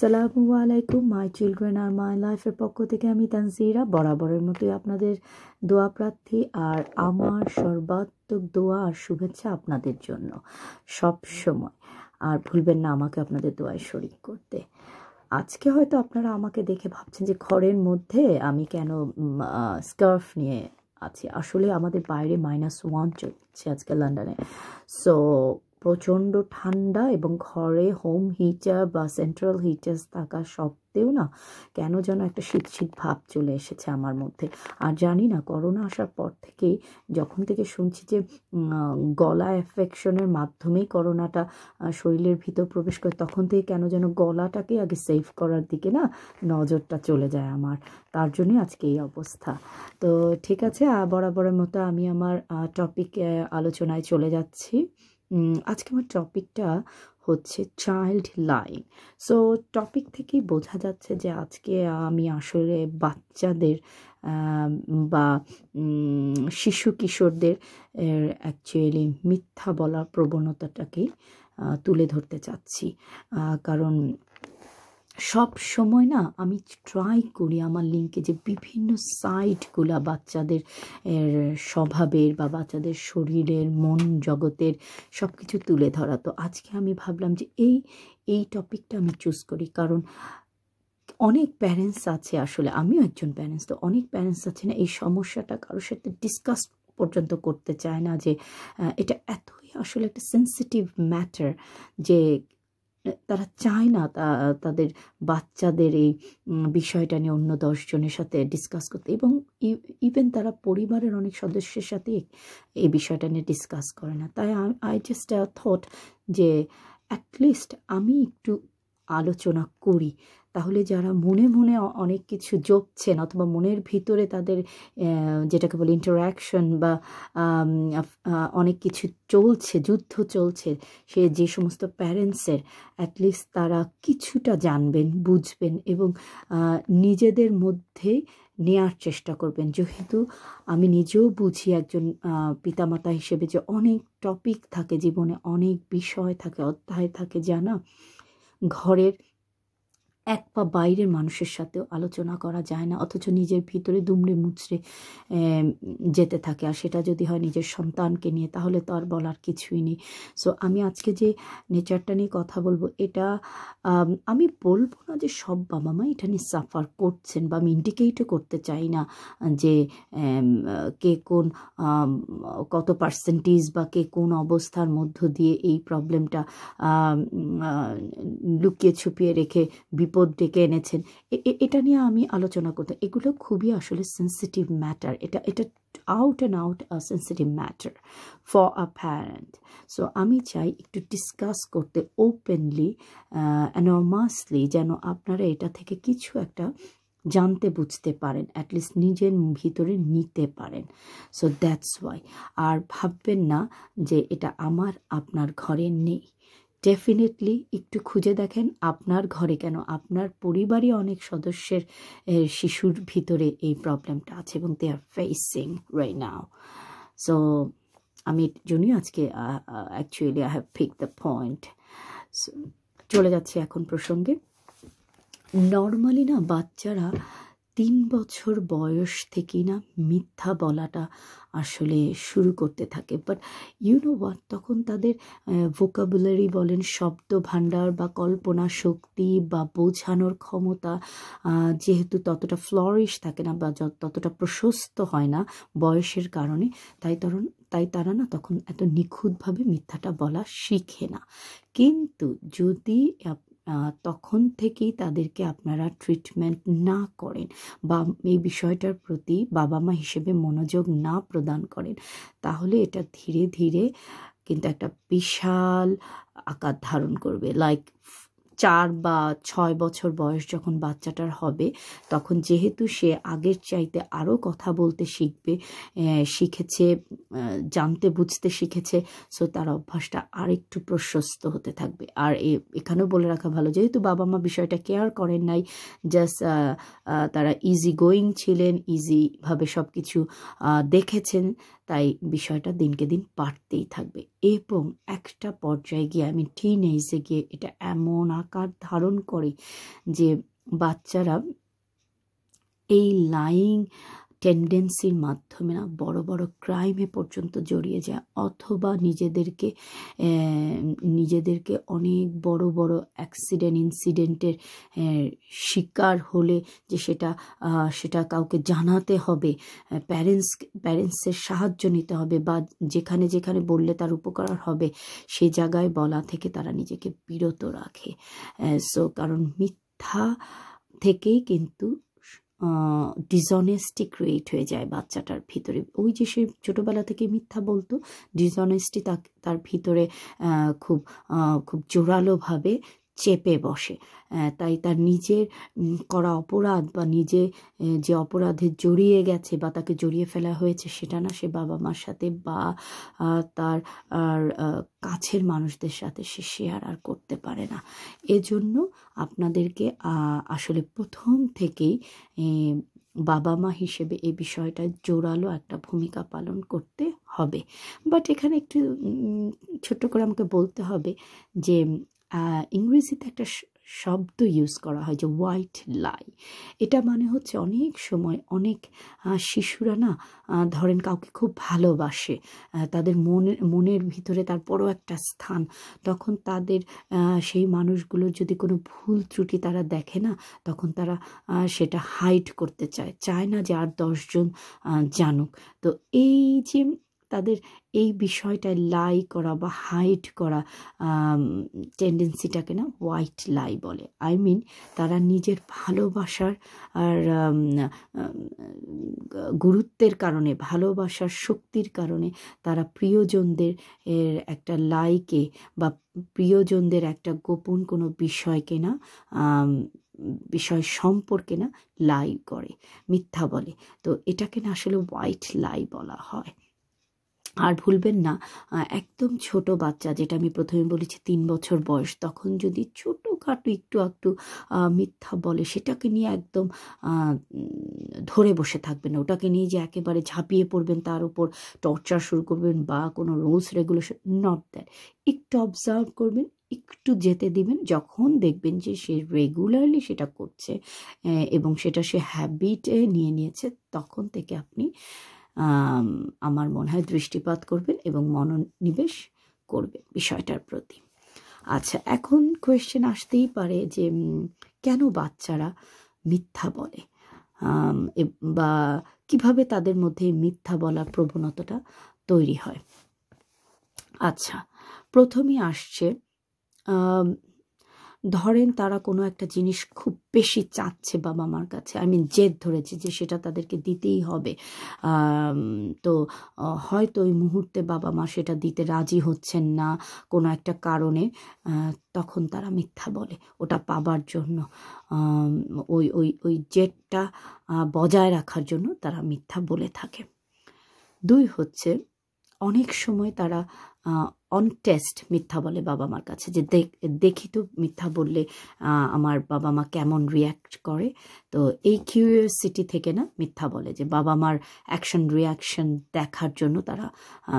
আসসালামু আলাইকুম my children are মাই লাইফের পক্ষ থেকে আমি তানজিরা বরাবরের মতোই আপনাদের দোয়া প্রার্থী আর আমার সর্বাত্মক দোয়া আর শুভেচ্ছা আপনাদের জন্য সব সময় আর ভুলবেন না আমাকে আপনাদের দোয়ায় শরিক করতে আজকে হয়তো আপনারা আমাকে দেখে ভাবছেন যে ঘরের মধ্যে আমি কেন স্কার্ফ নিয়ে আছি আসলে আমাদের বাইরে মাইনাস ওয়ান চলছে আজকে লন্ডনে সো প্রচণ্ড ঠান্ডা এবং ঘরে হোম হিটার বা সেন্ট্রাল হিটার থাকা সত্ত্বেও না কেন যেন একটা শীত শীত ভাব চলে এসেছে আমার মধ্যে আর জানি না করোনা আসার পর থেকে যখন থেকে শুনছি যে গলা এফেকশনের মাধ্যমেই করোনাটা শরীরের ভিতর প্রবেশ করে তখন থেকে কেন যেন গলাটাকে আগে সেভ করার দিকে না নজরটা চলে যায় আমার তার জন্যই আজকে এই অবস্থা তো ঠিক আছে বরাবরের মতো আমি আমার টপিক আলোচনায় চলে যাচ্ছি আজকে আমার টপিকটা হচ্ছে চাইল্ড লাইন সো টপিক থেকেই বোঝা যাচ্ছে যে আজকে আমি আসলে বাচ্চাদের বা শিশু কিশোরদের অ্যাকচুয়ালি মিথ্যা বলার প্রবণতাটাকেই তুলে ধরতে চাচ্ছি কারণ সব সময় না আমি ট্রাই করি আমার লিঙ্কে যে বিভিন্ন সাইটগুলা বাচ্চাদের স্বভাবের বা বাচ্চাদের শরীরের মন জগতের সব কিছু তুলে ধরা তো আজকে আমি ভাবলাম যে এই এই টপিকটা আমি চুজ করি কারণ অনেক প্যারেন্টস আছে আসলে আমিও একজন প্যারেন্টস তো অনেক প্যারেন্টস আছে না এই সমস্যাটা কারোর সাথে ডিসকাস পর্যন্ত করতে চায় না যে এটা এতই আসলে একটা সেন্সিটিভ ম্যাটার যে তারা চায় না তাদের বাচ্চাদের এই বিষয়টা নিয়ে অন্য দশজনের সাথে ডিসকাস করতে এবং ইভেন তারা পরিবারের অনেক সদস্যের সাথে এই বিষয়টা নিয়ে ডিসকাস করে না তাই আই জাস্ট থট যে অ্যাটলিস্ট আমি একটু আলোচনা করি তাহলে যারা মনে মনে অনেক কিছু জপছেন অথবা মনের ভিতরে তাদের যেটাকে বলে ইন্টারাকশন বা অনেক কিছু চলছে যুদ্ধ চলছে সে যে সমস্ত প্যারেন্টসের অ্যাটলিস্ট তারা কিছুটা জানবেন বুঝবেন এবং নিজেদের মধ্যে নেয়ার চেষ্টা করবেন যেহেতু আমি নিজেও বুঝি একজন পিতামাতা হিসেবে যে অনেক টপিক থাকে জীবনে অনেক বিষয় থাকে অধ্যায় থাকে জানা ঘরের এক পা বাইরের মানুষের সাথেও আলোচনা করা যায় না অথচ নিজের ভিতরে দুমড়ে মুচড়ে যেতে থাকে আর সেটা যদি হয় নিজের সন্তানকে নিয়ে তাহলে তো আর বলার কিছুই নেই সো আমি আজকে যে নেচারটা নিয়ে কথা বলবো এটা আমি বলবো না যে সব বাবা মা এটা নিয়ে সাফার করছেন বা আমি ইন্ডিকেটও করতে চাই না যে কে কোন কত পার্সেন্টেজ বা কে কোন অবস্থার মধ্য দিয়ে এই প্রবলেমটা লুকিয়ে ছুপিয়ে রেখে বিপদ বিপদ ডেকে এনেছেন এটা নিয়ে আমি আলোচনা করতাম এগুলো খুবই আসলে সেন্সিটিভ ম্যাটার এটা এটা out and out sensitive matter for a parent so আমি চাই একটু ডিসকাস করতে ওপেনলি অ্যানমাসলি যেন আপনারা এটা থেকে কিছু একটা জানতে বুঝতে পারেন অ্যাটলিস্ট নিজের ভিতরে নিতে পারেন সো দ্যাটস ওয়াই আর ভাববেন না যে এটা আমার আপনার ঘরে নেই ডেফিনেটলি একটু খুঁজে দেখেন আপনার ঘরে কেন আপনার পরিবারই অনেক সদস্যের শিশুর ভিতরে এই প্রবলেমটা আছে এবং দে are facing Rai now so আমি জন্যই আজকে actually I have fix the point চলে যাচ্ছি এখন প্রসঙ্গে নর্মালি না বাচ্চারা তিন বছর বয়স থেকে না মিথ্যা বলাটা আসলে শুরু করতে থাকে বাট ইউ নো ওয়াট তখন তাদের ভোকাবুলারি বলেন শব্দ ভাণ্ডার বা কল্পনা শক্তি বা বোঝানোর ক্ষমতা যেহেতু ততটা ফ্লরিশ থাকে না বা ততটা প্রশস্ত হয় না বয়সের কারণে তাই তখন তাই তারা না তখন এত নিখুঁতভাবে মিথ্যাটা বলা শিখে না কিন্তু যদি তখন থেকেই তাদেরকে আপনারা ট্রিটমেন্ট না করেন বা এই বিষয়টার প্রতি বাবা মা হিসেবে মনোযোগ না প্রদান করেন তাহলে এটা ধীরে ধীরে কিন্তু একটা বিশাল আকার ধারণ করবে লাইক চার বা ছয় বছর বয়স যখন বাচ্চাটার হবে তখন যেহেতু সে আগের চাইতে আরও কথা বলতে শিখবে শিখেছে জানতে বুঝতে শিখেছে সো তার অভ্যাসটা আরেকটু প্রশস্ত হতে থাকবে আর এখানেও বলে রাখা ভালো যেহেতু বাবা মা বিষয়টা কেয়ার করেন নাই জাস্ট তারা ইজি গোয়িং ছিলেন ইজিভাবে সব কিছু দেখেছেন তাই বিষয়টা দিনকে দিন বাড়তেই থাকবে এবং একটা পর্যায়ে গিয়ে আমি টিন এসে গিয়ে এটা এমন আকার ধারণ করে যে বাচ্চারা এই লাইং টেন্ডেন্সির মাধ্যমে না বড় বড় ক্রাইমে পর্যন্ত জড়িয়ে যায় অথবা নিজেদেরকে নিজেদেরকে অনেক বড় বড় অ্যাক্সিডেন্ট ইনসিডেন্টের শিকার হলে যে সেটা সেটা কাউকে জানাতে হবে প্যারেন্টস প্যারেন্টসের সাহায্য নিতে হবে বা যেখানে যেখানে বললে তার উপকার হবে সে জায়গায় বলা থেকে তারা নিজেকে বিরত রাখে সো কারণ মিথ্যা থেকেই কিন্তু ডিজনেস্টি ক্রিয়েট হয়ে যায় বাচ্চাটার ভিতরে ওই যে সে ছোটোবেলা থেকে মিথ্যা বলতো ডিজনেস্টি তার ভিতরে খুব খুব জোরালোভাবে চেপে বসে তাই তার নিজের করা অপরাধ বা নিজে যে অপরাধে জড়িয়ে গেছে বা তাকে জড়িয়ে ফেলা হয়েছে সেটা না সে বাবা মার সাথে বা তার আর কাছের মানুষদের সাথে সে শেয়ার আর করতে পারে না এজন্য আপনাদেরকে আসলে প্রথম থেকেই বাবা মা হিসেবে এই বিষয়টা জোরালো একটা ভূমিকা পালন করতে হবে বাট এখানে একটু ছোট্ট করে আমাকে বলতে হবে যে ইংরেজিতে একটা শব্দ ইউজ করা হয় যে হোয়াইট লাই এটা মানে হচ্ছে অনেক সময় অনেক শিশুরা না ধরেন কাউকে খুব ভালোবাসে তাদের মনের মনের ভিতরে তারপরও একটা স্থান তখন তাদের সেই মানুষগুলোর যদি কোনো ভুল ত্রুটি তারা দেখে না তখন তারা সেটা হাইড করতে চায় চায় না যে আর দশজন জানুক তো এই যে তাদের এই বিষয়টা লাই করা বা হাইড করা টেন্ডেন্সিটাকে না হোয়াইট লাই বলে আই মিন তারা নিজের ভালোবাসার আর গুরুত্বের কারণে ভালোবাসার শক্তির কারণে তারা প্রিয়জনদের এর একটা লাইকে বা প্রিয়জনদের একটা গোপন কোনো বিষয়কে না বিষয় সম্পর্কে না লাই করে মিথ্যা বলে তো এটাকে না আসলে হোয়াইট লাই বলা হয় আর ভুলবেন না একদম ছোট বাচ্চা যেটা আমি প্রথমে বলেছি তিন বছর বয়স তখন যদি ছোটোখাটো একটু একটু মিথ্যা বলে সেটাকে নিয়ে একদম ধরে বসে থাকবেন ওটাকে নিয়ে যে একেবারে ঝাঁপিয়ে পড়বেন তার উপর টর্চার শুরু করবেন বা কোনো রুলস রেগুলেশন নট দ্যাট একটু অবজার্ভ করবেন একটু যেতে দিবেন যখন দেখবেন যে সে রেগুলারলি সেটা করছে এবং সেটা সে হ্যাবিটে নিয়ে নিয়েছে তখন থেকে আপনি আমার মনে হয় দৃষ্টিপাত করবেন এবং মনোনিবেশ করবেন বিষয়টার প্রতি আচ্ছা এখন কোয়েশ্চেন আসতেই পারে যে কেন বাচ্চারা মিথ্যা বলে বা কিভাবে তাদের মধ্যে মিথ্যা বলার প্রবণতাটা তৈরি হয় আচ্ছা প্রথমে আসছে ধরেন তারা কোনো একটা জিনিস খুব বেশি চাচ্ছে বাবা মার কাছে আই মিন জেদ ধরেছে যে সেটা তাদেরকে দিতেই হবে তো হয়তো ওই মুহূর্তে বাবা মা সেটা দিতে রাজি হচ্ছেন না কোনো একটা কারণে তখন তারা মিথ্যা বলে ওটা পাবার জন্য ওই ওই ওই জেদটা বজায় রাখার জন্য তারা মিথ্যা বলে থাকে দুই হচ্ছে অনেক সময় তারা অন টেস্ট মিথ্যা বলে বাবা মার কাছে যে দেখি তো মিথ্যা বললে আমার বাবা মা কেমন রিয়্যাক্ট করে তো এই কিউরিয়াসিটি থেকে না মিথ্যা বলে যে বাবা মার অ্যাকশন রিয়াকশন দেখার জন্য তারা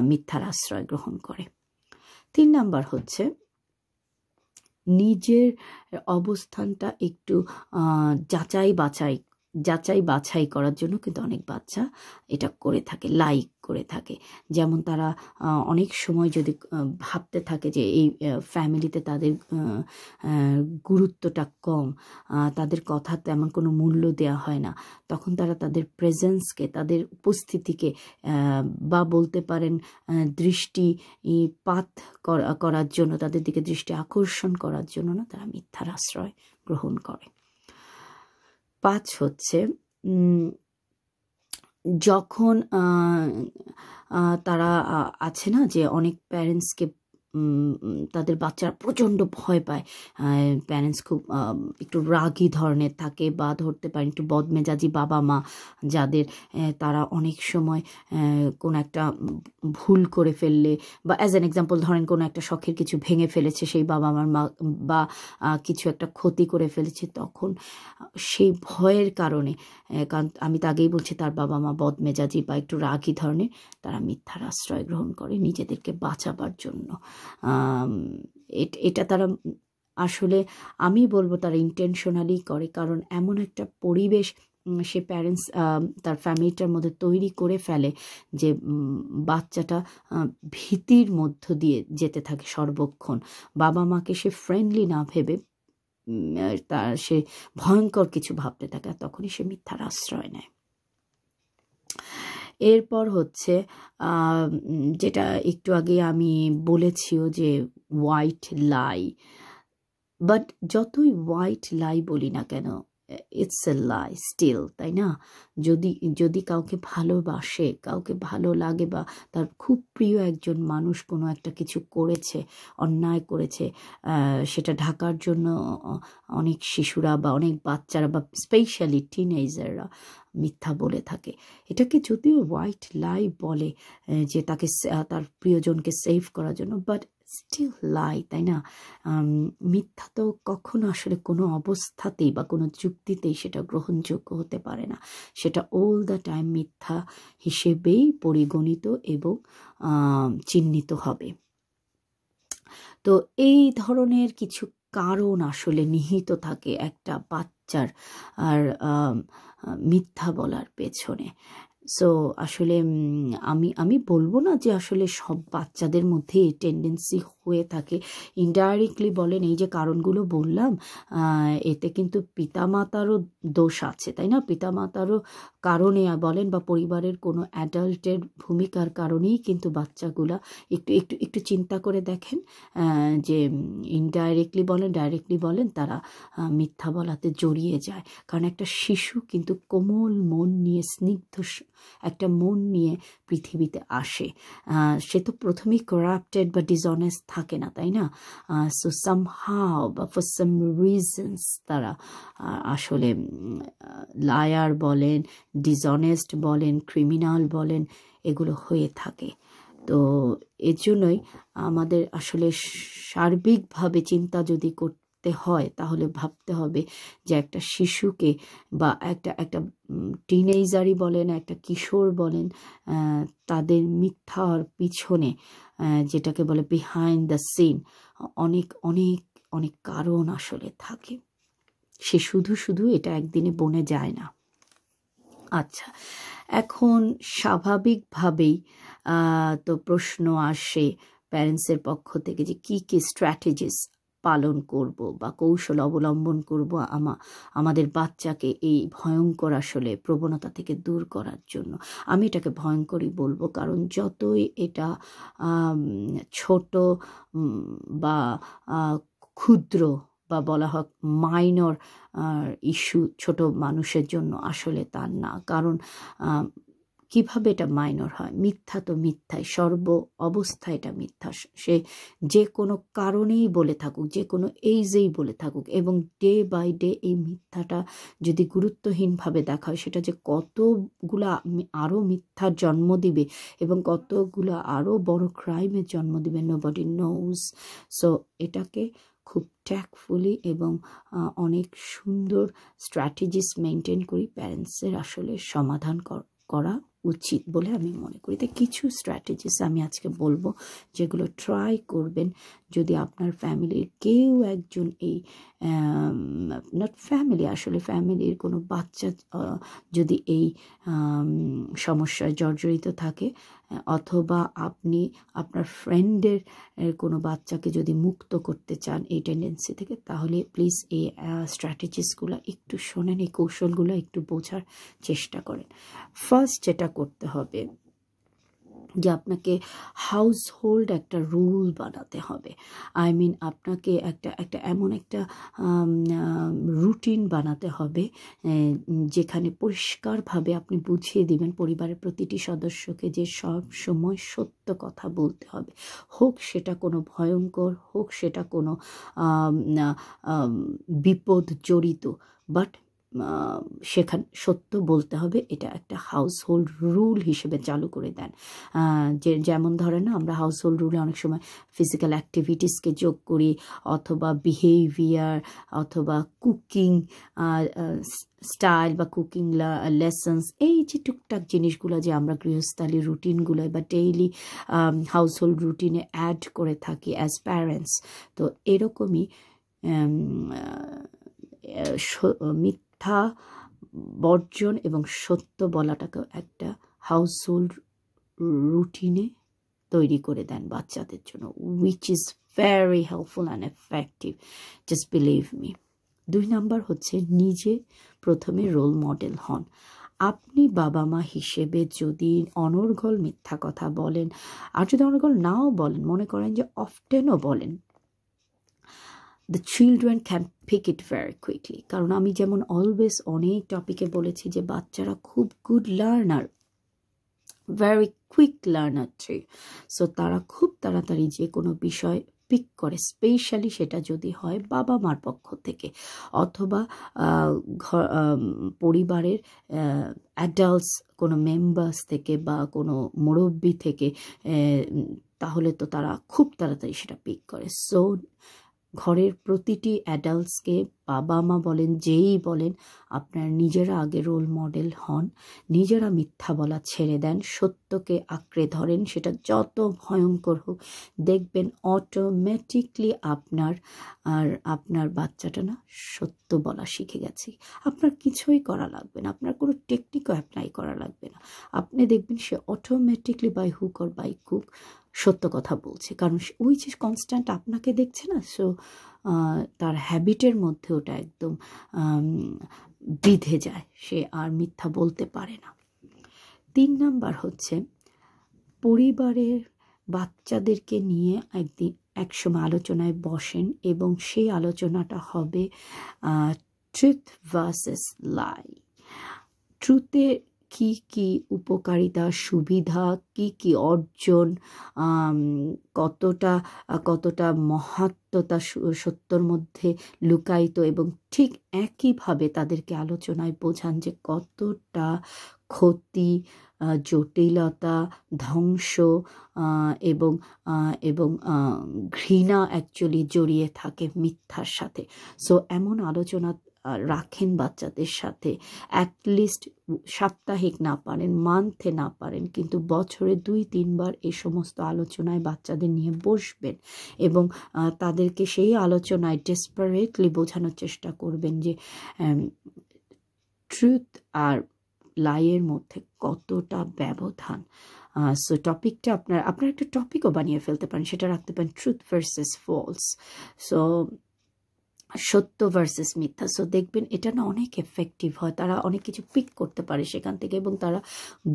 মিথ্যার আশ্রয় গ্রহণ করে তিন নাম্বার হচ্ছে নিজের অবস্থানটা একটু যাচাই বাছাই যাচাই বাছাই করার জন্য কিন্তু অনেক বাচ্চা এটা করে থাকে লাইক করে থাকে যেমন তারা অনেক সময় যদি ভাবতে থাকে যে এই ফ্যামিলিতে তাদের গুরুত্বটা কম তাদের কথা তেমন কোনো মূল্য দেওয়া হয় না তখন তারা তাদের প্রেজেন্সকে তাদের উপস্থিতিকে বা বলতে পারেন দৃষ্টি পাত করার জন্য তাদের দিকে দৃষ্টি আকর্ষণ করার জন্য না তারা মিথ্যার আশ্রয় গ্রহণ করে পাঁচ হচ্ছে যখন তারা আছে না যে অনেক প্যারেন্টসকে তাদের বাচ্চারা প্রচণ্ড ভয় পায় প্যারেন্টস খুব একটু রাগি ধরনের থাকে বা ধরতে পারেন একটু বদমেজাজি বাবা মা যাদের তারা অনেক সময় কোনো একটা ভুল করে ফেললে বা অ্যাজ অ্যান এক্সাম্পল ধরেন কোনো একটা শখের কিছু ভেঙে ফেলেছে সেই বাবা মার মা বা কিছু একটা ক্ষতি করে ফেলেছে তখন সেই ভয়ের কারণে কারণ আমি তো আগেই বলছি তার বাবা মা বদমেজাজি বা একটু রাগি ধরনের তারা মিথ্যার আশ্রয় গ্রহণ করে নিজেদেরকে বাঁচাবার জন্য এটা তারা আসলে আমি বলবো তারা ইন্টেনশনালি করে কারণ এমন একটা পরিবেশ সে প্যারেন্টস তার ফ্যামিলিটার মধ্যে তৈরি করে ফেলে যে বাচ্চাটা ভীতির মধ্য দিয়ে যেতে থাকে সর্বক্ষণ বাবা মাকে সে ফ্রেন্ডলি না ভেবে তার সে ভয়ঙ্কর কিছু ভাবতে থাকে তখনই সে মিথ্যার আশ্রয় নেয় এরপর হচ্ছে যেটা একটু আগে আমি বলেছিও যে হোয়াইট লাই বাট যতই হোয়াইট লাই বলি না কেন ইটস এ লাই স্টিল তাই না যদি যদি কাউকে ভালোবাসে কাউকে ভালো লাগে বা তার খুব প্রিয় একজন মানুষ কোনো একটা কিছু করেছে অন্যায় করেছে সেটা ঢাকার জন্য অনেক শিশুরা বা অনেক বাচ্চারা বা স্পেশালি টিনেজাররা মিথ্যা বলে থাকে এটাকে যদিও হোয়াইট লাই বলে যে তাকে তার প্রিয়জনকে সেভ করার জন্য বাট স্টিল লাই তাই না মিথ্যা তো কখনো আসলে কোনো অবস্থাতেই বা কোনো যুক্তিতেই সেটা গ্রহণযোগ্য হতে পারে না সেটা অল দ্য টাইম মিথ্যা হিসেবেই পরিগণিত এবং চিহ্নিত হবে তো এই ধরনের কিছু কারণ আসলে নিহিত থাকে একটা বাচ্চার আর মিথ্যা বলার পেছনে সো আসলে আমি আমি বলবো না যে আসলে সব বাচ্চাদের মধ্যে এই টেন্ডেন্সি হয়ে থাকে ইনডাইরেক্টলি বলেন এই যে কারণগুলো বললাম এতে কিন্তু পিতামাতারও দোষ আছে তাই না পিতামাতারও কারণে বলেন বা পরিবারের কোনো অ্যাডাল্টের ভূমিকার কারণেই কিন্তু বাচ্চাগুলা একটু একটু একটু চিন্তা করে দেখেন যে ইনডাইরেক্টলি বলেন ডাইরেক্টলি বলেন তারা মিথ্যা বলাতে জড়িয়ে যায় কারণ একটা শিশু কিন্তু কোমল মন নিয়ে স্নিগ্ধ একটা মন নিয়ে পৃথিবীতে আসে সে তো প্রথমেই করাপ্টেড বা ডিসঅনেস্ট থাকে না তাই না সো সাম হাও বা ফর সাম রিজনস তারা আসলে লায়ার বলেন ডিসঅনেস্ট বলেন ক্রিমিনাল বলেন এগুলো হয়ে থাকে তো এর জন্যই আমাদের আসলে সার্বিকভাবে চিন্তা যদি করতে হয় তাহলে ভাবতে হবে যে একটা শিশুকে বা একটা একটা টিনেজারই বলেন একটা কিশোর বলেন তাদের মিথ্যার পিছনে যেটাকে বলে বিহাইন্ড দ্য সিন অনেক অনেক অনেক কারণ আসলে থাকে সে শুধু শুধু এটা একদিনে বনে যায় না আচ্ছা এখন স্বাভাবিকভাবেই তো প্রশ্ন আসে প্যারেন্টসের পক্ষ থেকে যে কী কী স্ট্র্যাটেজিস পালন করব বা কৌশল অবলম্বন করব আমা আমাদের বাচ্চাকে এই ভয়ঙ্কর আসলে প্রবণতা থেকে দূর করার জন্য আমি এটাকে ভয়ঙ্করই বলবো কারণ যতই এটা ছোট বা ক্ষুদ্র বা বলা হোক মাইনর ইস্যু ছোট মানুষের জন্য আসলে তার না কারণ কিভাবে এটা মাইনর হয় মিথ্যা তো মিথ্যাই সর্ব অবস্থা এটা মিথ্যা সে যে কোনো কারণেই বলে থাকুক যে কোনো এইজেই বলে থাকুক এবং ডে বাই ডে এই মিথ্যাটা যদি গুরুত্বহীনভাবে দেখা হয় সেটা যে কতগুলা আরও মিথ্যার জন্ম দিবে এবং কতগুলো আরও বড় ক্রাইমের জন্ম দিবে নো বডি নোজ সো এটাকে খুব ট্যাকফুলি এবং অনেক সুন্দর স্ট্র্যাটেজিস মেনটেন করি প্যারেন্টসের আসলে সমাধান করা উচিত বলে আমি মনে করি তাই কিছু স্ট্র্যাটেজিস আমি আজকে বলবো যেগুলো ট্রাই করবেন যদি আপনার ফ্যামিলির কেউ একজন এই নট um, ফ্যামিলি আসলে ফ্যামিলির কোনো বাচ্চা যদি এই um, সমস্যায় জর্জরিত থাকে অথবা আপনি আপনার ফ্রেন্ডের কোনো বাচ্চাকে যদি মুক্ত করতে চান এই টেন্ডেন্সি থেকে তাহলে প্লিজ এই স্ট্র্যাটেজিসগুলো একটু শোনেন এই কৌশলগুলো একটু বোঝার চেষ্টা করেন ফার্স্ট যেটা করতে হবে যে আপনাকে হাউস হোল্ড একটা রুল বানাতে হবে আই মিন আপনাকে একটা একটা এমন একটা রুটিন বানাতে হবে যেখানে পরিষ্কারভাবে আপনি বুঝিয়ে দিবেন পরিবারের প্রতিটি সদস্যকে যে সব সময় সত্য কথা বলতে হবে হোক সেটা কোনো ভয়ঙ্কর হোক সেটা কোনো বিপদ জড়িত বাট সেখান সত্য বলতে হবে এটা একটা হাউসহোল্ড রুল হিসেবে চালু করে দেন যে যেমন ধরেন আমরা হোল্ড রুলে অনেক সময় ফিজিক্যাল অ্যাক্টিভিটিসকে যোগ করি অথবা বিহেভিয়ার অথবা কুকিং স্টাইল বা কুকিং লেসন্স এই যে টুকটাক জিনিসগুলো যে আমরা গৃহস্থালি রুটিনগুলো বা ডেইলি হোল্ড রুটিনে অ্যাড করে থাকি অ্যাজ প্যারেন্টস তো এরকমই মিথ্যা মিথ্যা বর্জন এবং সত্য বলাটাকেও একটা হাউসহোল্ড রুটিনে তৈরি করে দেন বাচ্চাদের জন্য which is very helpful and effective just believe me দুই নাম্বার হচ্ছে নিজে প্রথমে রোল মডেল হন আপনি বাবা মা হিসেবে যদি অনর্গল মিথ্যা কথা বলেন আর যদি অনর্গল নাও বলেন মনে করেন যে অফটেনও বলেন the children can pick it very quickly কারণ আমি যেমন অলওয়েজ অনেক টপিকে বলেছি যে বাচ্চারা খুব good learner very quick learner ট্রি সো তারা খুব তাড়াতাড়ি যে কোনো বিষয় পিক করে স্পেশালি সেটা যদি হয় বাবা মার পক্ষ থেকে অথবা ঘর পরিবারের অ্যাডাল্টস কোনো মেম্বার্স থেকে বা কোনো মুরব্বী থেকে তাহলে তো তারা খুব তাড়াতাড়ি সেটা পিক করে সো ঘরের প্রতিটি অ্যাডাল্টসকে বাবা মা বলেন যেই বলেন আপনার নিজেরা আগে রোল মডেল হন নিজেরা মিথ্যা বলা ছেড়ে দেন সত্যকে আঁকড়ে ধরেন সেটা যত ভয়ঙ্কর হোক দেখবেন অটোমেটিকলি আপনার আর আপনার বাচ্চাটা না সত্য বলা শিখে গেছে আপনার কিছুই করা লাগবে না আপনার কোনো টেকনিকও অ্যাপ্লাই করা লাগবে না আপনি দেখবেন সে automatically by hook or by কুক সত্য কথা বলছে কারণ ওই যে কনস্ট্যান্ট আপনাকে দেখছে না সো তার হ্যাবিটের মধ্যে ওটা একদম বিধে যায় সে আর মিথ্যা বলতে পারে না তিন নাম্বার হচ্ছে পরিবারের বাচ্চাদেরকে নিয়ে একদিন একসময় আলোচনায় বসেন এবং সেই আলোচনাটা হবে ট্রুথ ভার্সেস লাই ট্রুথে কি কি উপকারিতা সুবিধা কি কি অর্জন কতটা কতটা মহাত্মতা সত্যর মধ্যে লুকায়িত এবং ঠিক একইভাবে তাদেরকে আলোচনায় বোঝান যে কতটা ক্ষতি জটিলতা ধ্বংস এবং এবং ঘৃণা অ্যাকচুয়ালি জড়িয়ে থাকে মিথ্যার সাথে সো এমন আলোচনা রাখেন বাচ্চাদের সাথে অ্যাটলিস্ট সাপ্তাহিক না পারেন মান্থে না পারেন কিন্তু বছরে দুই তিনবার এই সমস্ত আলোচনায় বাচ্চাদের নিয়ে বসবেন এবং তাদেরকে সেই আলোচনায় ডেসপারেটলি বোঝানোর চেষ্টা করবেন যে ট্রুথ আর লাইয়ের মধ্যে কতটা ব্যবধান সো টপিকটা আপনার আপনার একটা টপিকও বানিয়ে ফেলতে পারেন সেটা রাখতে পারেন ট্রুথ ভার্সেস ফলস সো সত্য ভার্সেস মিথ্যা সো দেখবেন এটা না অনেক এফেক্টিভ হয় তারা অনেক কিছু পিক করতে পারে সেখান থেকে এবং তারা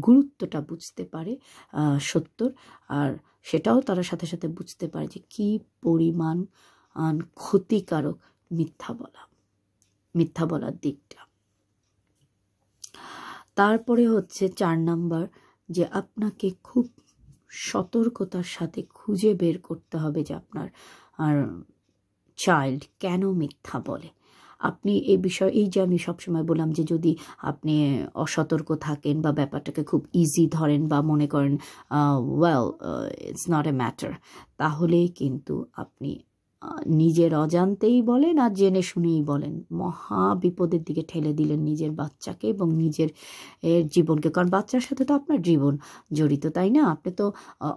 গুরুত্বটা বুঝতে পারে সত্যর আর সেটাও তারা সাথে সাথে বুঝতে পারে যে কী পরিমাণ ক্ষতিকারক মিথ্যা বলা মিথ্যা বলার দিকটা তারপরে হচ্ছে চার নাম্বার যে আপনাকে খুব সতর্কতার সাথে খুঁজে বের করতে হবে যে আপনার আর চাইল্ড কেন মিথ্যা বলে আপনি এই বিষয় এই যে আমি সবসময় বললাম যে যদি আপনি অসতর্ক থাকেন বা ব্যাপারটাকে খুব ইজি ধরেন বা মনে করেন well it's not a matter তাহলেই কিন্তু আপনি নিজের অজান্তেই বলেন আর জেনে শুনেই বলেন মহা বিপদের দিকে ঠেলে দিলেন নিজের বাচ্চাকে এবং নিজের এর জীবনকে কারণ বাচ্চার সাথে তো আপনার জীবন জড়িত তাই না আপনি তো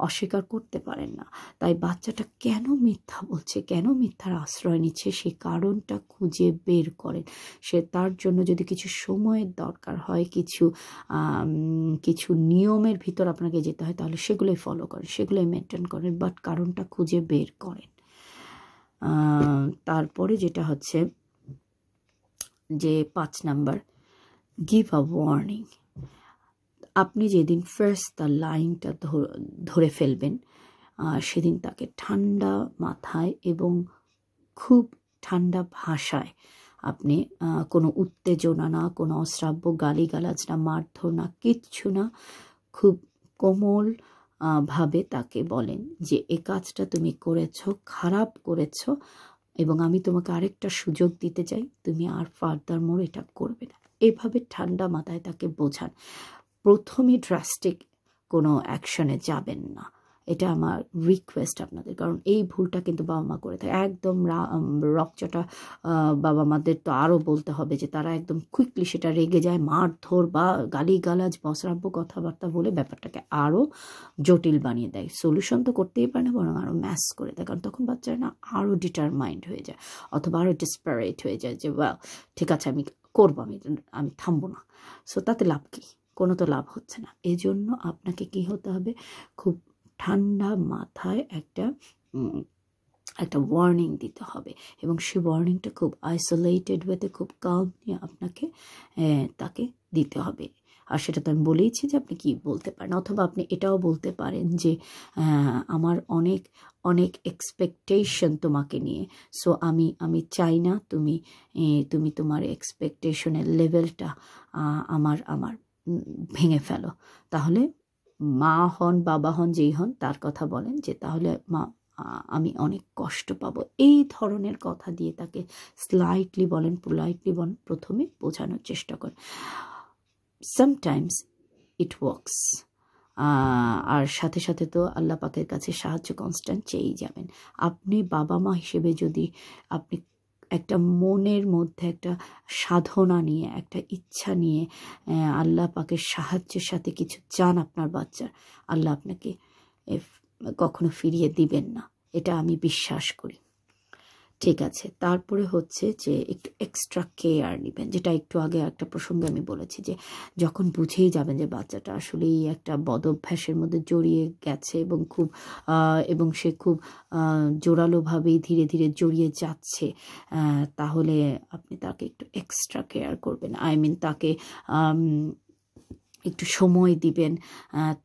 অস্বীকার করতে পারেন না তাই বাচ্চাটা কেন মিথ্যা বলছে কেন মিথ্যার আশ্রয় নিচ্ছে সে কারণটা খুঁজে বের করেন সে তার জন্য যদি কিছু সময়ের দরকার হয় কিছু কিছু নিয়মের ভিতর আপনাকে যেতে হয় তাহলে সেগুলোই ফলো করেন সেগুলোই মেনটেন করেন বাট কারণটা খুঁজে বের করেন তারপরে যেটা হচ্ছে যে পাঁচ নাম্বার গিভ আ ওয়ার্নিং আপনি যেদিন ফার্স্ট তার লাইনটা ধরে ফেলবেন সেদিন তাকে ঠান্ডা মাথায় এবং খুব ঠান্ডা ভাষায় আপনি কোনো উত্তেজনা না কোনো অশ্রাব্য গালিগালাজ না মারধর না কিচ্ছু না খুব কোমল ভাবে তাকে বলেন যে এ কাজটা তুমি করেছ খারাপ করেছ এবং আমি তোমাকে আরেকটা সুযোগ দিতে চাই তুমি আর ফার্দার মোড় এটা করবে না এভাবে ঠান্ডা মাথায় তাকে বোঝান প্রথমে ড্রাস্টিক কোনো অ্যাকশনে যাবেন না এটা আমার রিকোয়েস্ট আপনাদের কারণ এই ভুলটা কিন্তু বাবা মা করে থাকে একদম রকচটা বাবা মাদের তো আরও বলতে হবে যে তারা একদম কুইকলি সেটা রেগে যায় মারধর বা গালিগালাজ বসরাব্য কথাবার্তা বলে ব্যাপারটাকে আরও জটিল বানিয়ে দেয় সলিউশন তো করতেই পারে না বরং আরও ম্যাস করে দেয় কারণ তখন বাচ্চারা না আরও ডিটারমাইন্ড হয়ে যায় অথবা আরও ডিসপারেট হয়ে যায় যে ওয়াল ঠিক আছে আমি করবো আমি আমি থামবো না সো তাতে লাভ কী কোনো তো লাভ হচ্ছে না এজন্য আপনাকে কি হতে হবে খুব ঠান্ডা মাথায় একটা একটা ওয়ার্নিং দিতে হবে এবং সে ওয়ার্নিংটা খুব আইসোলেটেড ওয়েতে খুব কাম নিয়ে আপনাকে তাকে দিতে হবে আর সেটা তো আমি বলেইছি যে আপনি কি বলতে পারেন অথবা আপনি এটাও বলতে পারেন যে আমার অনেক অনেক এক্সপেকটেশন তোমাকে নিয়ে সো আমি আমি চাই না তুমি তুমি তোমার এক্সপেকটেশনের লেভেলটা আমার আমার ভেঙে ফেলো তাহলে মা হন বাবা হন যেই হন তার কথা বলেন যে তাহলে মা আমি অনেক কষ্ট পাব এই ধরনের কথা দিয়ে তাকে স্লাইটলি বলেন পোলাইটলি বলেন প্রথমে বোঝানোর চেষ্টা করেন সামটাইমস ইট ওয়ার্কস আর সাথে সাথে তো আল্লাহ পাকের কাছে সাহায্য কনস্ট্যান্ট চেয়েই যাবেন আপনি বাবা মা হিসেবে যদি আপনি একটা মনের মধ্যে একটা সাধনা নিয়ে একটা ইচ্ছা নিয়ে আল্লাহ পাকের সাহায্যের সাথে কিছু চান আপনার বাচ্চার আল্লাহ আপনাকে কখনো ফিরিয়ে দিবেন না এটা আমি বিশ্বাস করি ঠিক আছে তারপরে হচ্ছে যে একটু এক্সট্রা কেয়ার নেবেন যেটা একটু আগে একটা প্রসঙ্গে আমি বলেছি যে যখন বুঝেই যাবেন যে বাচ্চাটা আসলেই একটা বদ অভ্যাসের মধ্যে জড়িয়ে গেছে এবং খুব এবং সে খুব জোরালোভাবেই ধীরে ধীরে জড়িয়ে যাচ্ছে তাহলে আপনি তাকে একটু এক্সট্রা কেয়ার করবেন আই মিন তাকে একটু সময় দিবেন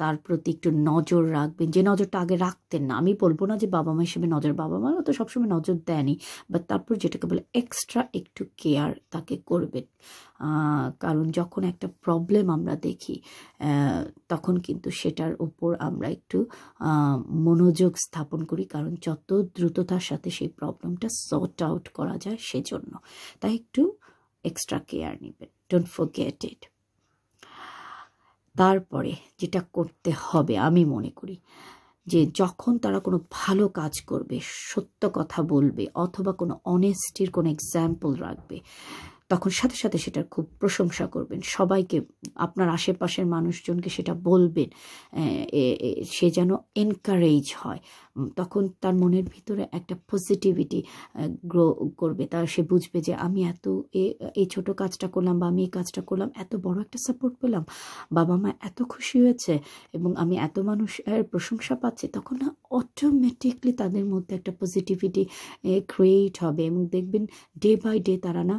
তার প্রতি একটু নজর রাখবেন যে নজরটা আগে রাখতেন না আমি বলবো না যে বাবা মা হিসেবে নজর বাবা মা তো সবসময় নজর দেয়নি বাট তারপর যেটাকে বলে এক্সট্রা একটু কেয়ার তাকে করবেন কারণ যখন একটা প্রবলেম আমরা দেখি তখন কিন্তু সেটার উপর আমরা একটু মনোযোগ স্থাপন করি কারণ যত দ্রুততার সাথে সেই প্রবলেমটা সর্ট আউট করা যায় সেজন্য তাই একটু এক্সট্রা কেয়ার নেবেন ডোন্ট গেট ইট তারপরে যেটা করতে হবে আমি মনে করি যে যখন তারা কোনো ভালো কাজ করবে সত্য কথা বলবে অথবা কোনো অনেস্টির কোনো এক্সাম্পল রাখবে তখন সাথে সাথে সেটার খুব প্রশংসা করবেন সবাইকে আপনার আশেপাশের মানুষজনকে সেটা বলবেন সে যেন এনকারেজ হয় তখন তার মনের ভিতরে একটা পজিটিভিটি গ্রো করবে তার সে বুঝবে যে আমি এত এই ছোট কাজটা করলাম বা আমি এই কাজটা করলাম এত বড় একটা সাপোর্ট পেলাম বাবা মা এত খুশি হয়েছে এবং আমি এত মানুষের প্রশংসা পাচ্ছি তখন না অটোমেটিকলি তাদের মধ্যে একটা পজিটিভিটি ক্রিয়েট হবে এবং দেখবেন ডে বাই ডে তারা না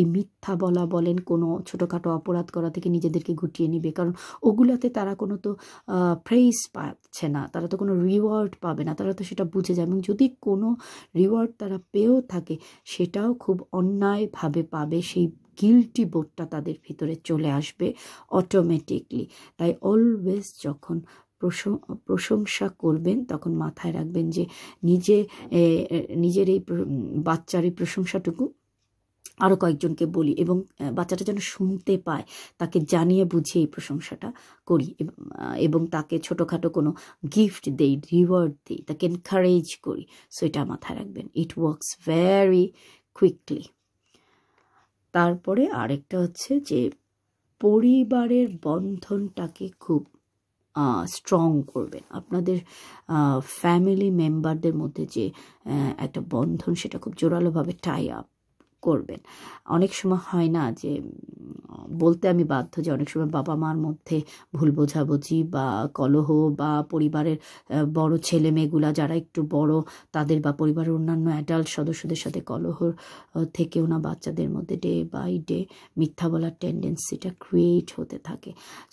এই মিথ্যা বলা বলেন কোনো ছোটোখাটো অপরাধ করা থেকে নিজেদেরকে গুটিয়ে নিবে কারণ ওগুলাতে তারা কোনো তো প্রেস পাচ্ছে না তারা তো কোনো রিওয়ার্ড পাবে না তারা তো সেটা বুঝে যায় এবং যদি কোনো রিওয়ার্ড তারা পেয়েও থাকে সেটাও খুব অন্যায়ভাবে পাবে সেই গিলটি বোর্ডটা তাদের ভিতরে চলে আসবে অটোমেটিকলি তাই অলওয়েজ যখন প্রশংসা করবেন তখন মাথায় রাখবেন যে নিজে নিজের এই বাচ্চার এই প্রশংসাটুকু আরও কয়েকজনকে বলি এবং বাচ্চাটা যেন শুনতে পায় তাকে জানিয়ে বুঝিয়ে এই প্রশংসাটা করি এবং তাকে ছোটোখাটো কোনো গিফট দেই রিওয়ার্ড দিই তাকে এনকারেজ করি সো এটা মাথায় রাখবেন ইট ওয়ার্কস ভেরি কুইকলি তারপরে আরেকটা হচ্ছে যে পরিবারের বন্ধনটাকে খুব স্ট্রং করবেন আপনাদের ফ্যামিলি মেম্বারদের মধ্যে যে একটা বন্ধন সেটা খুব জোরালোভাবে টাই আপ করবেন অনেক সময় হয় না যে বলতে আমি বাধ্য যে অনেক সময় বাবা মার মধ্যে ভুল বোঝাবুঝি বা কলহ বা পরিবারের বড় ছেলে মেয়েগুলা যারা একটু বড় তাদের বা পরিবারের অন্যান্য অ্যাডাল্ট সদস্যদের সাথে কলহ থেকেও না বাচ্চাদের মধ্যে ডে বাই ডে মিথ্যা বলার টেন্ডেন্সিটা ক্রিয়েট হতে থাকে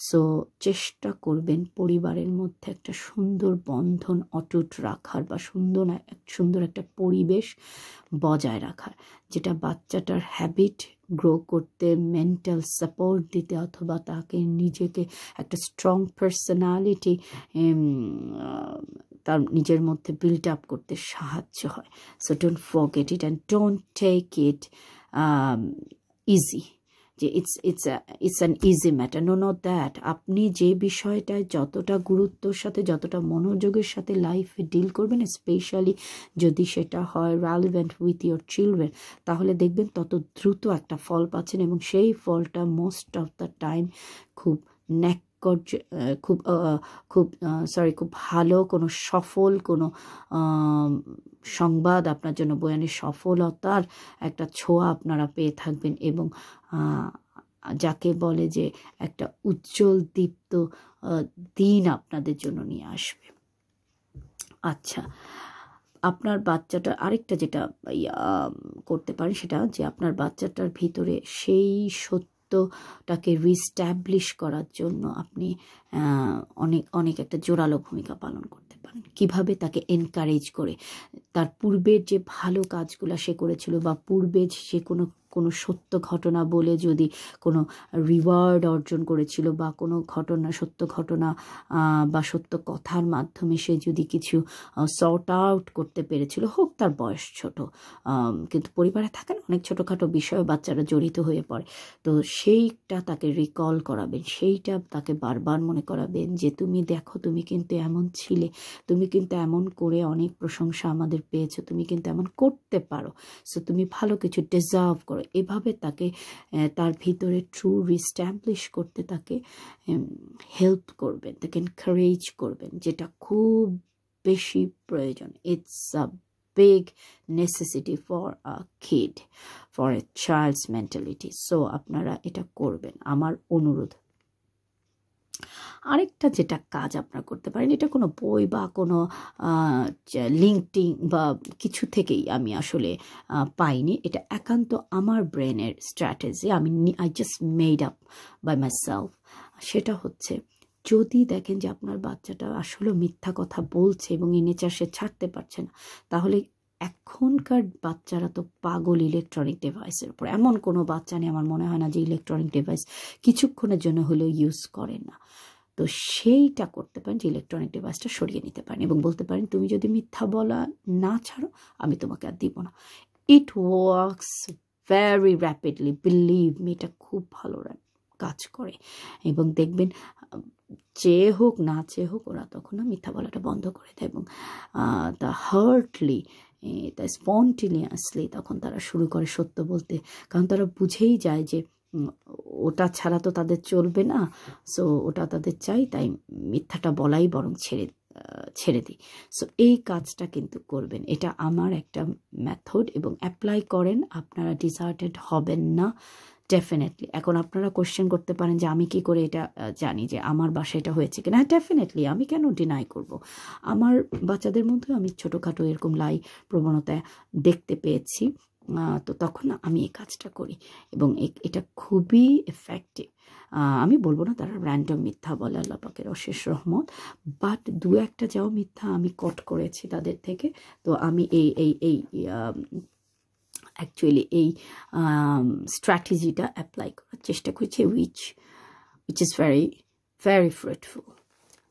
সো চেষ্টা করবেন পরিবারের মধ্যে একটা সুন্দর বন্ধন অটুট রাখার বা সুন্দর সুন্দর একটা পরিবেশ বজায় রাখার যেটা বাচ্চাটার হ্যাবিট গ্রো করতে মেন্টাল সাপোর্ট দিতে অথবা তাকে নিজেকে একটা স্ট্রং পার্সোনালিটি তার নিজের মধ্যে বিল্ড আপ করতে সাহায্য হয় so don't forget it and don't take it easy যে it's it's it's an easy matter no not that আপনি যে বিষয়টায় যতটা গুরুত্বর সাথে যতটা মনোযোগের সাথে লাইফে ডিল করবেন স্পেশালি যদি সেটা হয় রেলিভেন্ট উইথ ইয়োর চিলড্রেন তাহলে দেখবেন তত দ্রুত একটা ফল পাচ্ছেন এবং সেই ফলটা মোস্ট অফ দ্য টাইম খুব ন্যাক কর্য খুব খুব সরি খুব ভালো কোনো সফল কোনো সংবাদ আপনার জন্য বয়ানের সফলতার একটা ছোঁয়া আপনারা পেয়ে থাকবেন এবং যাকে বলে যে একটা উজ্জ্বল দীপ্ত দিন আপনাদের জন্য নিয়ে আসবে আচ্ছা আপনার বাচ্চাটা আরেকটা যেটা করতে পারে সেটা যে আপনার বাচ্চাটার ভিতরে সেই সত্য বন্ধুত্বটাকে রিস্ট্যাবলিশ করার জন্য আপনি অনেক অনেক একটা জোরালো ভূমিকা পালন করতে পারেন কিভাবে তাকে এনকারেজ করে তার পূর্বের যে ভালো কাজগুলো সে করেছিল বা পূর্বের সে কোনো কোনো সত্য ঘটনা বলে যদি কোনো রিওয়ার্ড অর্জন করেছিল বা কোনো ঘটনা সত্য ঘটনা বা সত্য কথার মাধ্যমে সে যদি কিছু সর্ট আউট করতে পেরেছিল হোক তার বয়স ছোট কিন্তু পরিবারে থাকে না অনেক ছোটোখাটো বিষয়ে বাচ্চারা জড়িত হয়ে পড়ে তো সেইটা তাকে রিকল করাবেন সেইটা তাকে বারবার মনে করাবেন যে তুমি দেখো তুমি কিন্তু এমন ছিলে তুমি কিন্তু এমন করে অনেক প্রশংসা আমাদের পেয়েছো তুমি কিন্তু এমন করতে পারো সো তুমি ভালো কিছু ডিজার্ভ করো করো এভাবে তাকে তার ভিতরে ট্রু রিস্ট্যাবলিশ করতে তাকে হেল্প করবেন তাকে এনকারেজ করবেন যেটা খুব বেশি প্রয়োজন it's a big necessity for a kid for a child's mentality so আপনারা এটা করবেন আমার অনুরোধ আরেকটা যেটা কাজ আপনারা করতে পারেন এটা কোনো বই বা কোনো লিঙ্কটিং বা কিছু থেকেই আমি আসলে পাইনি এটা একান্ত আমার ব্রেনের স্ট্র্যাটেজি আমি I just made up by myself সেটা হচ্ছে যদি দেখেন যে আপনার বাচ্চাটা আসলে মিথ্যা কথা বলছে এবং এই নেচার সে ছাড়তে পারছে না তাহলে এখনকার বাচ্চারা তো পাগল ইলেকট্রনিক ডিভাইসের উপর এমন কোনো বাচ্চা নিয়ে আমার মনে হয় না যে ইলেকট্রনিক ডিভাইস কিছুক্ষণের জন্য হলেও ইউজ করে না তো সেইটা করতে পারেন যে ইলেকট্রনিক ডিভাইসটা সরিয়ে নিতে পারেন এবং বলতে পারেন তুমি যদি মিথ্যা বলা না ছাড়ো আমি তোমাকে আর দিব না it works very rapidly believe me এটা খুব ভালো কাজ করে এবং দেখবেন যে হোক না চেয়ে হোক ওরা তখন মিথ্যা বলাটা বন্ধ করে দেয় এবং দ্য হার্টলি তাই স্পন্টেনিয়াসলি তখন তারা শুরু করে সত্য বলতে কারণ তারা বুঝেই যায় যে ওটা ছাড়া তো তাদের চলবে না সো ওটা তাদের চাই তাই মিথ্যাটা বলাই বরং ছেড়ে ছেড়ে দিই সো এই কাজটা কিন্তু করবেন এটা আমার একটা মেথড এবং অ্যাপ্লাই করেন আপনারা ডিজার্টেড হবেন না ডেফিনেটলি এখন আপনারা কোশ্চেন করতে পারেন যে আমি কি করে এটা জানি যে আমার বাসায় এটা হয়েছে কিনা হ্যাঁ ডেফিনেটলি আমি কেন ডিনাই করব। আমার বাচ্চাদের মধ্যেও আমি ছোটোখাটো এরকম লাই প্রবণতা দেখতে পেয়েছি তো তখন আমি এই কাজটা করি এবং এটা খুবই এফেক্টিভ আমি বলবো না তারা র্যান্ডম মিথ্যা বলে আল্লাহ পাকের অশেষ রহমত বাট দু একটা যাও মিথ্যা আমি কট করেছি তাদের থেকে তো আমি এই এই এই অ্যাকচুয়ালি এই স্ট্র্যাটেজিটা অ্যাপ্লাই করার চেষ্টা করছে which which is very very fruitful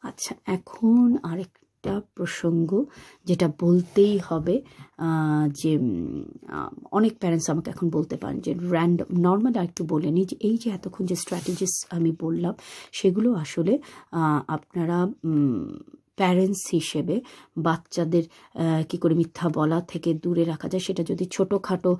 আচ্ছা এখন আরেকটা প্রসঙ্গ যেটা বলতেই হবে যে অনেক প্যারেন্টস আমাকে এখন বলতে পারেন যে র্যান্ডম নর্মাল একটু বলে নিই যে এই যে এতক্ষণ যে স্ট্র্যাটেজিস আমি বললাম সেগুলো আসলে আপনারা প্যারেন্টস হিসেবে বাচ্চাদের কি করে মিথ্যা বলা থেকে দূরে রাখা যায় সেটা যদি ছোটোখাটো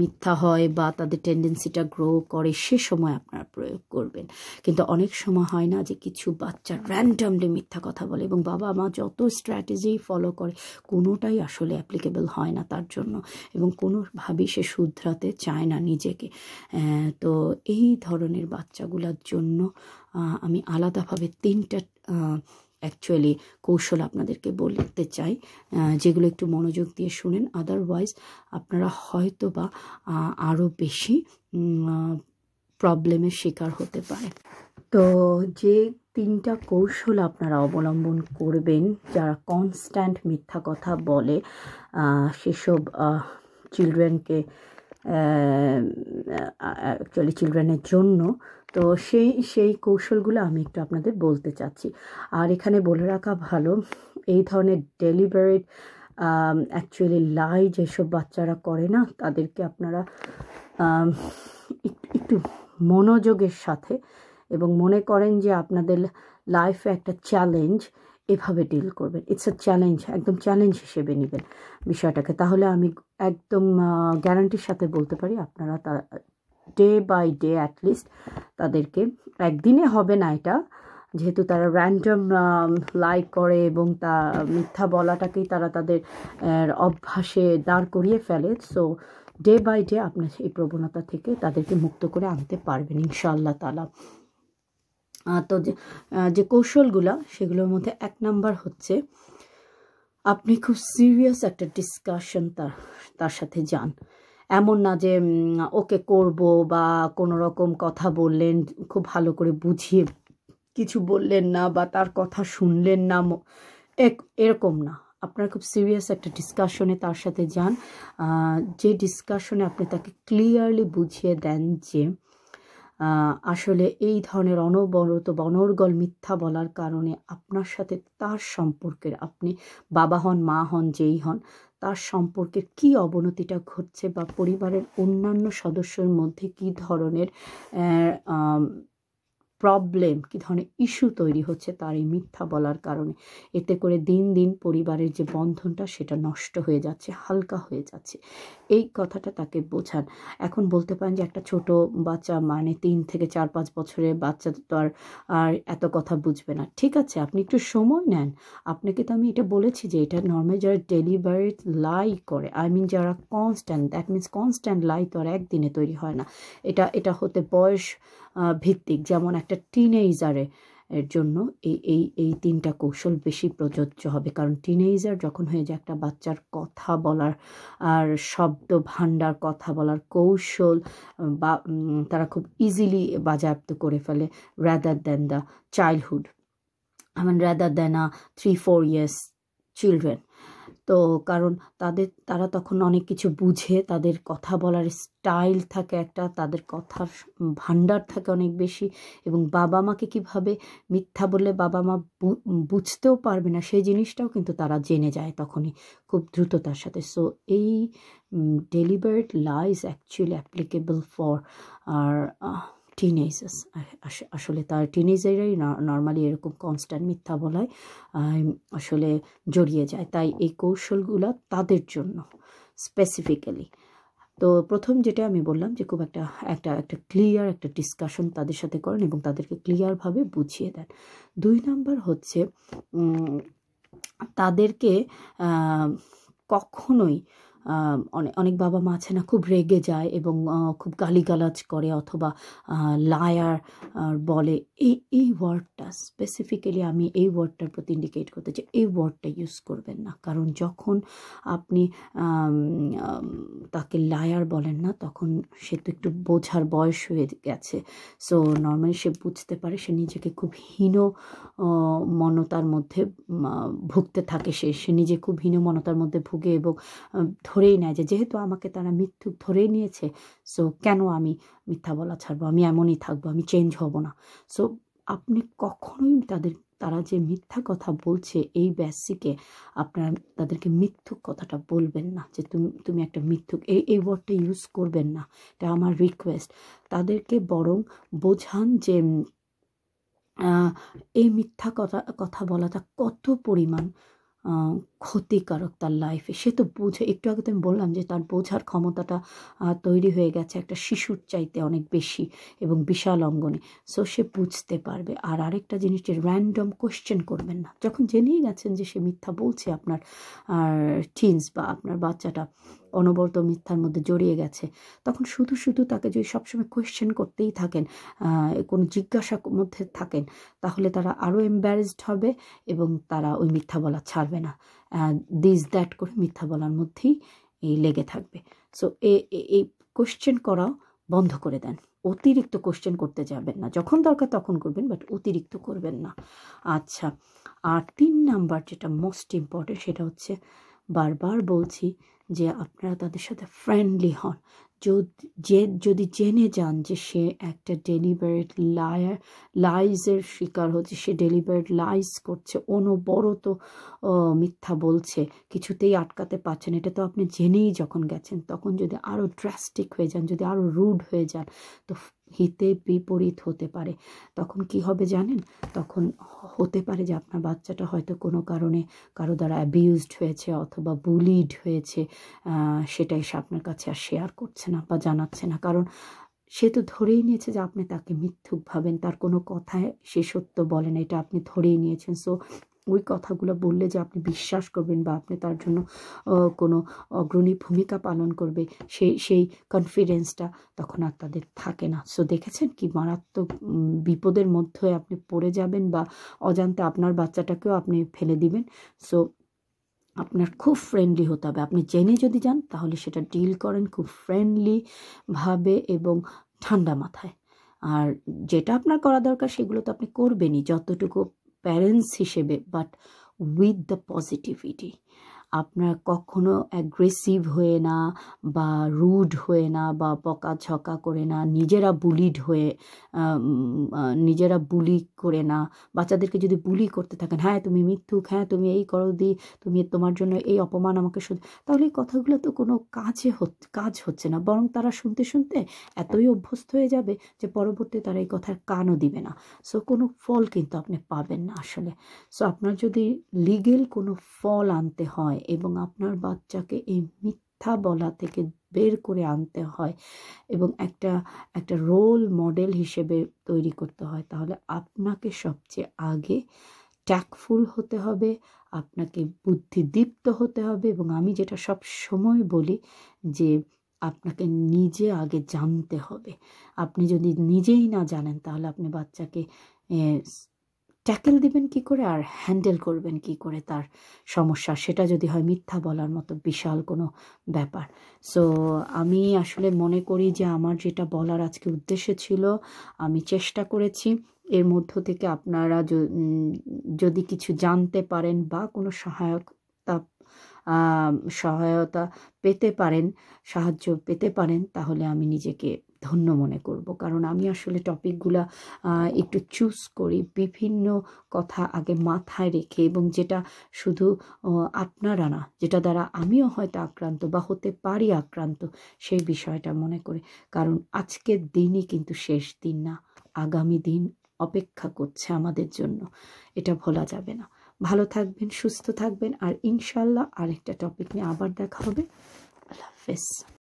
মিথ্যা হয় বা তাদের টেন্ডেন্সিটা গ্রো করে সে সময় আপনারা প্রয়োগ করবেন কিন্তু অনেক সময় হয় না যে কিছু বাচ্চা র্যান্ডামলি মিথ্যা কথা বলে এবং বাবা মা যত স্ট্র্যাটেজি ফলো করে কোনোটাই আসলে অ্যাপ্লিকেবল হয় না তার জন্য এবং কোনোভাবেই সে শুধরাতে চায় না নিজেকে তো এই ধরনের বাচ্চাগুলোর জন্য আমি আলাদাভাবে তিনটা অ্যাকচুয়ালি কৌশল আপনাদেরকে বলতে চাই যেগুলো একটু মনোযোগ দিয়ে শুনেন আদারওয়াইজ আপনারা হয়তো বা আরও বেশি প্রবলেমের শিকার হতে পারে তো যে তিনটা কৌশল আপনারা অবলম্বন করবেন যারা কনস্ট্যান্ট মিথ্যা কথা বলে সেসব চিলড্রেনকে অ্যাকচুয়ালি চিলড্রেনের জন্য তো সেই সেই কৌশলগুলো আমি একটু আপনাদের বলতে চাচ্ছি আর এখানে বলে রাখা ভালো এই ধরনের ডেলিভারেট অ্যাকচুয়ালি লাই যেসব বাচ্চারা করে না তাদেরকে আপনারা একটু মনোযোগের সাথে এবং মনে করেন যে আপনাদের লাইফে একটা চ্যালেঞ্জ এভাবে ডিল করবেন ইটস আ চ্যালেঞ্জ একদম চ্যালেঞ্জ হিসেবে নেবেন বিষয়টাকে তাহলে আমি একদম গ্যারান্টির সাথে বলতে পারি আপনারা তা ডে বাই ডে অ্যাটলিস্ট তাদেরকে একদিনে হবে না এটা যেহেতু তারা র্যান্ডম লাইক করে এবং তা মিথ্যা বলাটাকেই তারা তাদের অভ্যাসে দাঁড় করিয়ে ফেলে সো ডে বাই ডে আপনার এই প্রবণতা থেকে তাদেরকে মুক্ত করে আনতে পারবেন ইনশাআল্লাহ তালা তো যে কৌশলগুলো সেগুলোর মধ্যে এক নাম্বার হচ্ছে আপনি খুব সিরিয়াস একটা ডিসকাশন তার তার সাথে যান এমন না যে ওকে করব বা কোনো রকম কথা বললেন খুব ভালো করে বুঝিয়ে কিছু বললেন না বা তার কথা শুনলেন না এক এরকম না আপনার খুব সিরিয়াস একটা ডিসকাশনে তার সাথে যান যে ডিসকাশনে আপনি তাকে ক্লিয়ারলি বুঝিয়ে দেন যে আসলে এই ধরনের অনবরত অনর্গল মিথ্যা বলার কারণে আপনার সাথে তার সম্পর্কের আপনি বাবা হন মা হন যেই হন তার সম্পর্কের কি অবনতিটা ঘটছে বা পরিবারের অন্যান্য সদস্যের মধ্যে কি ধরনের প্রবলেম কী ধরনের ইস্যু তৈরি হচ্ছে তার এই মিথ্যা বলার কারণে এতে করে দিন দিন পরিবারের যে বন্ধনটা সেটা নষ্ট হয়ে যাচ্ছে হালকা হয়ে যাচ্ছে এই কথাটা তাকে বোঝান এখন বলতে পারেন যে একটা ছোট বাচ্চা মানে তিন থেকে চার পাঁচ বছরে বাচ্চা তো আর আর এত কথা বুঝবে না ঠিক আছে আপনি একটু সময় নেন আপনাকে তো আমি এটা বলেছি যে এটা নর্মাল যারা ডেলিভারি লাই করে আই মিন যারা constant that means constant lie তো আর একদিনে তৈরি হয় না এটা এটা হতে বয়স ভিত্তিক যেমন একটা টিনেজারে এর জন্য এই এই এই তিনটা কৌশল বেশি প্রযোজ্য হবে কারণ টিনেজার যখন হয়ে যায় একটা বাচ্চার কথা বলার আর শব্দ ভাণ্ডার কথা বলার কৌশল বা তারা খুব ইজিলি বাজেয়াপ্ত করে ফেলে rather than the childhood I mean rather than a three four years children তো কারণ তাদের তারা তখন অনেক কিছু বুঝে তাদের কথা বলার স্টাইল থাকে একটা তাদের কথার ভাণ্ডার থাকে অনেক বেশি এবং বাবা মাকে কীভাবে মিথ্যা বললে বাবা মা বুঝতেও পারবে না সেই জিনিসটাও কিন্তু তারা জেনে যায় তখনই খুব দ্রুততার সাথে সো এই delivered lies actually applicable for our teenagers আসলে তার টিনেজারাই নর্মালি এরকম কনস্ট্যান্ট মিথ্যা বলায় আসলে জড়িয়ে যায় তাই এই কৌশলগুলো তাদের জন্য স্পেসিফিক্যালি তো প্রথম যেটা আমি বললাম যে খুব একটা একটা একটা ক্লিয়ার একটা ডিসকাশন তাদের সাথে করেন এবং তাদেরকে ক্লিয়ারভাবে বুঝিয়ে দেন দুই নাম্বার হচ্ছে তাদেরকে কখনোই অনেক অনেক বাবা মা আছে না খুব রেগে যায় এবং খুব গালিগালাজ করে অথবা লায়ার বলে এই এই ওয়ার্ডটা স্পেসিফিক্যালি আমি এই ওয়ার্ডটার প্রতি ইন্ডিকেট করতে চাই এই ওয়ার্ডটা ইউজ করবেন না কারণ যখন আপনি তাকে লায়ার বলেন না তখন সে তো একটু বোঝার বয়স হয়ে গেছে সো নর্মালি সে বুঝতে পারে সে নিজেকে খুব হীন মনতার মধ্যে ভুগতে থাকে সে সে নিজে খুব হীন মনতার মধ্যে ভুগে এবং ধরেই নেয় যে যেহেতু আমাকে তারা মিথ্যুক ধরেই নিয়েছে সো কেন আমি মিথ্যা বলা ছাড়বো আমি এমনই থাকবো আমি চেঞ্জ হব না সো আপনি কখনোই তাদের তারা যে মিথ্যা কথা বলছে এই ব্যাসিকে আপনারা তাদেরকে মিথ্যুক কথাটা বলবেন না যে তুমি তুমি একটা মিথ্যুক এই এই ওয়ার্ডটা ইউজ করবেন না এটা আমার রিকোয়েস্ট তাদেরকে বরং বোঝান যে এই মিথ্যা কথা কথা বলাটা কত পরিমাণ ক্ষতিকারক তার লাইফে সে তো বোঝে একটু আগে তো আমি বললাম যে তার বোঝার ক্ষমতাটা তৈরি হয়ে গেছে একটা শিশুর চাইতে অনেক বেশি এবং বিশাল অঙ্গনে সো সে বুঝতে পারবে আর আরেকটা জিনিস যে র্যান্ডম কোয়েশ্চেন করবেন না যখন জেনেই গেছেন যে সে মিথ্যা বলছে আপনার আর টিনস বা আপনার বাচ্চাটা অনবরত মিথ্যার মধ্যে জড়িয়ে গেছে তখন শুধু শুধু তাকে যদি সবসময় কোয়েশ্চেন করতেই থাকেন কোনো জিজ্ঞাসা মধ্যে থাকেন তাহলে তারা আরও এম্বারেসড হবে এবং তারা ওই মিথ্যা বলা ছাড়বে না দিস দ্যাট করে মিথ্যা বলার মধ্যেই লেগে থাকবে সো এই কোয়েশ্চেন করা বন্ধ করে দেন অতিরিক্ত কোশ্চেন করতে যাবেন না যখন দরকার তখন করবেন বাট অতিরিক্ত করবেন না আচ্ছা আর তিন নাম্বার যেটা মোস্ট ইম্পর্টেন্ট সেটা হচ্ছে বারবার বলছি যে আপনারা তাদের সাথে ফ্রেন্ডলি হন যে যদি জেনে যান যে সে একটা ডেলিভারেট লায়ার লাইজের শিকার হচ্ছে সে ডেলিভারেট লাইজ করছে অনবরত মিথ্যা বলছে কিছুতেই আটকাতে পারছেন এটা তো আপনি জেনেই যখন গেছেন তখন যদি আরও ড্রাস্টিক হয়ে যান যদি আরও রুড হয়ে যান তো হিতে বিপরীত হতে পারে তখন কি হবে জানেন তখন হতে পারে যে আপনার বাচ্চাটা হয়তো কোনো কারণে কারো দ্বারা অ্যাবিউজড হয়েছে অথবা বুলিড হয়েছে সেটাই সে আপনার কাছে আর শেয়ার করছে না বা জানাচ্ছে না কারণ সে তো ধরেই নিয়েছে যে আপনি তাকে মিথ্যুক ভাবেন তার কোনো কথায় সে সত্য বলেন এটা আপনি ধরেই নিয়েছেন সো ওই কথাগুলো বললে যে আপনি বিশ্বাস করবেন বা আপনি তার জন্য কোনো অগ্রণী ভূমিকা পালন করবে সেই সেই কনফিডেন্সটা তখন আর তাদের থাকে না সো দেখেছেন কি মারাত্মক বিপদের মধ্যে আপনি পড়ে যাবেন বা অজান্তে আপনার বাচ্চাটাকেও আপনি ফেলে দিবেন সো আপনার খুব ফ্রেন্ডলি হতে হবে আপনি জেনে যদি যান তাহলে সেটা ডিল করেন খুব ফ্রেন্ডলিভাবে এবং ঠান্ডা মাথায় আর যেটা আপনার করা দরকার সেগুলো তো আপনি করবেনই যতটুকু parents but with the positivity আপনার কখনো অ্যাগ্রেসিভ হয়ে না বা রুড হয়ে না বা বকাঝকা করে না নিজেরা বুলিড হয়ে নিজেরা বুলি করে না বাচ্চাদেরকে যদি বুলি করতে থাকেন হ্যাঁ তুমি মিথ্যুক হ্যাঁ তুমি এই করো দি তুমি তোমার জন্য এই অপমান আমাকে শুধু তাহলে এই কথাগুলো তো কোনো কাজে কাজ হচ্ছে না বরং তারা শুনতে শুনতে এতই অভ্যস্ত হয়ে যাবে যে পরবর্তী তারা এই কথার কানও দিবে না সো কোনো ফল কিন্তু আপনি পাবেন না আসলে সো আপনার যদি লিগেল কোনো ফল আনতে হয় এবং আপনার বাচ্চাকে এই মিথ্যা বলা থেকে বের করে আনতে হয় এবং একটা একটা রোল মডেল হিসেবে তৈরি করতে হয় তাহলে আপনাকে সবচেয়ে আগে ট্যাকফুল হতে হবে আপনাকে বুদ্ধিদীপ্ত হতে হবে এবং আমি যেটা সব সময় বলি যে আপনাকে নিজে আগে জানতে হবে আপনি যদি নিজেই না জানেন তাহলে আপনি বাচ্চাকে ট্যাকেল দিবেন কি করে আর হ্যান্ডেল করবেন কি করে তার সমস্যা সেটা যদি হয় মিথ্যা বলার মতো বিশাল কোনো ব্যাপার সো আমি আসলে মনে করি যে আমার যেটা বলার আজকে উদ্দেশ্য ছিল আমি চেষ্টা করেছি এর মধ্য থেকে আপনারা যদি কিছু জানতে পারেন বা কোনো সহায়ক সহায়তা পেতে পারেন সাহায্য পেতে পারেন তাহলে আমি নিজেকে ধন্য মনে করব কারণ আমি আসলে টপিকগুলো একটু চুজ করি বিভিন্ন কথা আগে মাথায় রেখে এবং যেটা শুধু আপনারা না যেটা দ্বারা আমিও হয়তো আক্রান্ত বা হতে পারি আক্রান্ত সেই বিষয়টা মনে করে কারণ আজকের দিনই কিন্তু শেষ দিন না আগামী দিন অপেক্ষা করছে আমাদের জন্য এটা ভোলা যাবে না ভালো থাকবেন সুস্থ থাকবেন আর ইনশাল্লাহ আরেকটা টপিক নিয়ে আবার দেখা হবে আল্লাহ হাফেজ